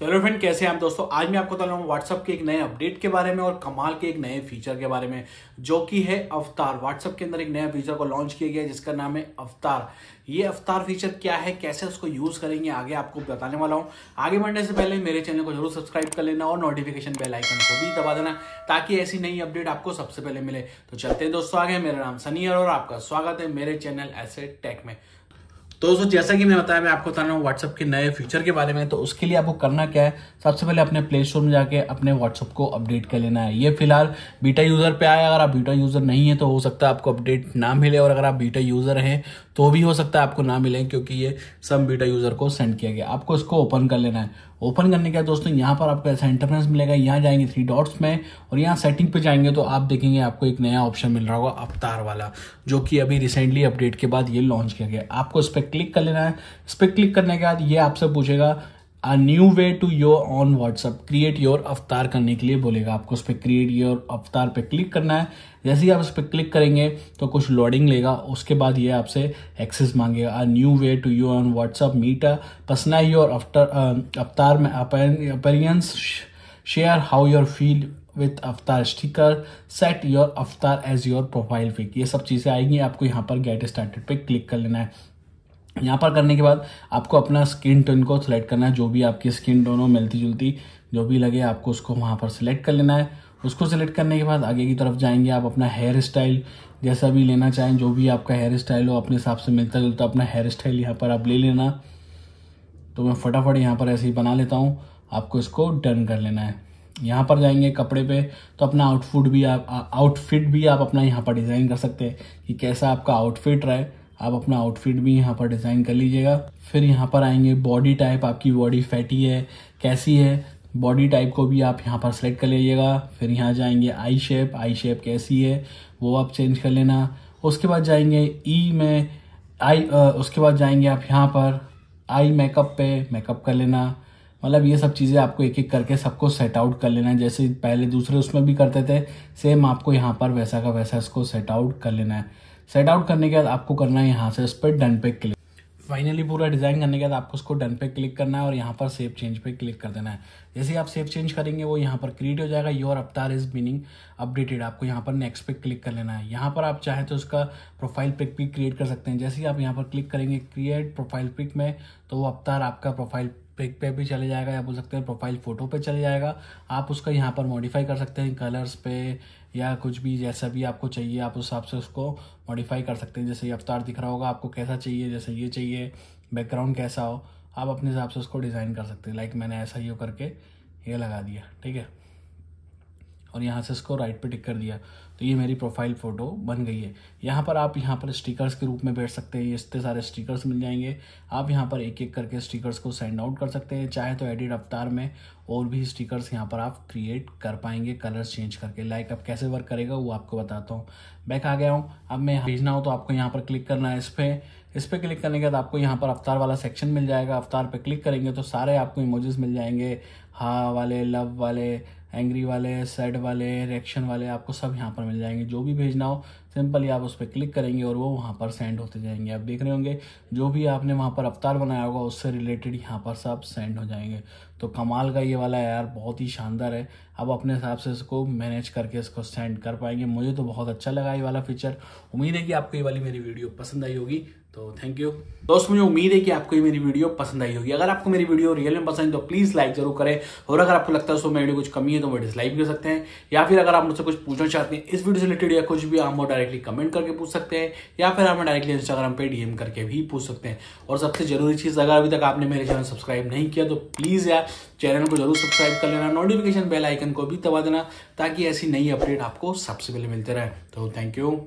तो hello friend कैसे हैं आप दोस्तों आज मैं आपको बता रहा हूँ व्हाट्सअप के एक नए अपडेट के बारे में और कमाल के एक नए फीचर के बारे में जो कि है अवतार व्हाट्सअप के अंदर एक नया फीचर को लॉन्च किया गया है जिसका नाम है अवतार ये अवतार फीचर क्या है कैसे उसको यूज़ करेंगे आगे आपको बताने वाला हूँ आगे बढ़ने से पहले मेरे चैनल को जरूर सब्सक्राइब कर लेना और नोटिफिकेशन बेल आइकन को भी दबा देना ताकि ऐसी नई अपडेट आपको सबसे पहले मिले तो चलते हैं दोस्तों आगे मेरा नाम सनी और आपका स्वागत है मेरे चैनल ऐसे टेक में तो दोस्तों जैसा कि मैंने बताया मैं आपको बता रहा हूँ व्हाट्सअप के नए फीचर के बारे में तो उसके लिए आपको करना क्या है सबसे पहले अपने प्ले स्टोर में जाके अपने व्हाट्सअप को अपडेट कर लेना है ये फिलहाल बीटा यूज़र पे आया अगर आप बीटा यूज़र नहीं है तो हो सकता है आपको अपडेट ना मिले और अगर आप बीटा यूज़र हैं तो भी हो सकता है आपको ना मिले क्योंकि ये सब बीटा यूज़र को सेंड किया गया आपको इसको ओपन कर लेना है ओपन करने के दोस्तों यहाँ पर आपको ऐसा इंटरफेंस मिलेगा यहाँ जाएंगे थ्री डॉट्स में और यहाँ सेटिंग पे जाएंगे तो आप देखेंगे आपको एक नया ऑप्शन मिल रहा होगा अवतार वाला जो कि अभी रिसेंटली अपडेट के बाद ये लॉन्च किया गया आपको इस पर क्लिक कर लेना है इस पर क्लिक करने के बाद ये आपसे पूछेगा a new way to your on WhatsApp create your avatar करने के लिए बोलेगा आपको उस पर क्रिएट योर अवतार पे क्लिक करना है जैसे ही आप उस पर क्लिक करेंगे तो कुछ लोडिंग लेगा उसके बाद ये आपसे एक्सेस मांगेगा a new way to you on WhatsApp meet personal your avatar avatar में experience share how your feel with avatar sticker set your avatar as your profile pic ये सब चीज़ें आएंगी आपको यहाँ पर गेट स्टार्टेड पे क्लिक कर लेना है यहाँ पर करने के बाद आपको अपना स्किन टोन को सिलेक्ट करना है जो भी आपकी स्किन टोन हो मिलती जुलती जो भी लगे आपको उसको वहाँ पर सिलेक्ट कर लेना है उसको सिलेक्ट करने के बाद आगे की तरफ जाएंगे आप अपना हेयर स्टाइल जैसा भी लेना चाहें जो भी आपका हेयर स्टाइल हो अपने हिसाब से मिलता जुलता अपना हेयर स्टाइल यहाँ पर आप ले लेना तो मैं फटाफट यहाँ पर ऐसे ही बना लेता हूँ आपको इसको डन कर लेना है यहाँ पर जाएंगे कपड़े पे तो अपना आउटफुट भी आप आउटफिट भी आप अपना यहाँ पर डिज़ाइन कर सकते हैं कि कैसा आपका आउटफिट रहे आप अपना आउटफिट भी यहाँ पर डिज़ाइन कर लीजिएगा फिर यहाँ पर आएंगे बॉडी टाइप आपकी बॉडी फैटी है कैसी है बॉडी टाइप को भी आप यहाँ पर सेलेक्ट कर लीजिएगा फिर यहाँ जाएंगे आई शेप आई शेप कैसी है वो आप चेंज कर लेना उसके बाद जाएंगे ई e में आई उसके बाद जाएंगे आप यहाँ पर आई मेकअप पे मेकअप कर लेना मतलब ये सब चीज़ें आपको एक एक करके सबको सेट आउट कर लेना है जैसे पहले दूसरे उसमें भी करते थे सेम आपको यहाँ पर वैसा का वैसा इसको सेट आउट कर लेना है सेट आउट करने के बाद आपको करना है यहाँ से उस पर डन पे क्लिक फाइनली पूरा डिज़ाइन करने के बाद आपको उसको डन पे क्लिक करना है और यहाँ पर सेव चेंज पे क्लिक कर देना है जैसे आप सेव चेंज करेंगे वो यहाँ पर क्रिएट हो जाएगा योर अवतार इज मीनिंग अपडेटेड आपको यहाँ पर नेक्स्ट पे क्लिक कर लेना है यहाँ पर आप चाहें तो उसका प्रोफाइल पिक भी क्रिएट कर सकते हैं जैसे ही आप यहाँ पर क्लिक करेंगे क्रिएट प्रोफाइल पिक में तो वो अवतार आपका प्रोफाइल पिक पे भी चले जाएगा या बोल सकते हैं प्रोफाइल फ़ोटो पे चले जाएगा आप उसका यहाँ पर मॉडिफाई कर सकते हैं कलर्स पे या कुछ भी जैसा भी आपको चाहिए आप उस हिसाब से उसको मॉडिफाई कर सकते हैं जैसे ये अवतार दिख रहा होगा आपको कैसा चाहिए जैसे ये चाहिए बैकग्राउंड कैसा हो आप अपने हिसाब से उसको डिज़ाइन कर सकते हैं लाइक मैंने ऐसा ही करके ये लगा दिया ठीक है और यहाँ से इसको राइट पे टिक कर दिया तो ये मेरी प्रोफाइल फ़ोटो बन गई है यहाँ पर आप यहाँ पर स्टिकर्स के रूप में बैठ सकते हैं ये इतने सारे स्टिकर्स मिल जाएंगे आप यहाँ पर एक एक करके स्टिकर्स को सेंड आउट कर सकते हैं चाहे तो एडिट अवतार में और भी स्टिकर्स यहाँ पर आप क्रिएट कर पाएंगे कलर्स चेंज करके लाइक अब कैसे वर्क करेगा वो आपको बताता हूँ बैक आ गया हूँ अब मैं भेजना हो तो आपको यहाँ पर क्लिक करना है इस पर इस पर क्लिक करने के बाद आपको यहाँ पर अवतार वाला सेक्शन मिल जाएगा अवतार पर क्लिक करेंगे तो सारे आपको इमोजेस मिल जाएंगे हा वाले लव वाले एंग्री वाले सैड वाले रिएक्शन वाले आपको सब यहाँ पर मिल जाएंगे जो भी भेजना हो सिंपली आप उस पर क्लिक करेंगे और वो वहाँ पर सेंड होते जाएंगे आप देख रहे होंगे जो भी आपने वहाँ पर अवतार बनाया होगा उससे रिलेटेड यहाँ पर सब सेंड हो जाएंगे तो कमाल का ये वाला यार बहुत ही शानदार है अब अपने हिसाब से इसको मैनेज करके इसको सेंड कर पाएंगे मुझे तो बहुत अच्छा लगा ये वाला फीचर उम्मीद है कि आपको ये वाली मेरी वीडियो पसंद आई होगी तो थैंक यू दोस्त मुझे उम्मीद है कि आपको ये मेरी वीडियो पसंद आई होगी अगर आपको मेरी वीडियो रियल में पसंद है तो प्लीज़ लाइक जरूर करें और अगर आपको लगता है उसमें वीडियो कुछ कमी है तो वो डिसलाइक कर सकते हैं या फिर अगर आप मुझसे कुछ पूछना चाहते हैं इस वीडियो से रिलेटेड या कुछ भी आप वो डायरेक्टली कमेंट करके पूछ सकते हैं या फिर आप डायरेक्टली इंस्टाग्राम पर डीएम करके भी पूछ सकते हैं और सबसे जरूरी चीज़ अगर अभी तक आपने मेरे चैनल सब्सक्राइब नहीं किया तो प्लीज़ यार चैनल को जरूर सब्सक्राइब कर लेना नोटिफिकेशन बेल आइकन को भी दबा देना ताकि ऐसी नई अपडेट आपको सबसे पहले मिलते रहे तो थैंक यू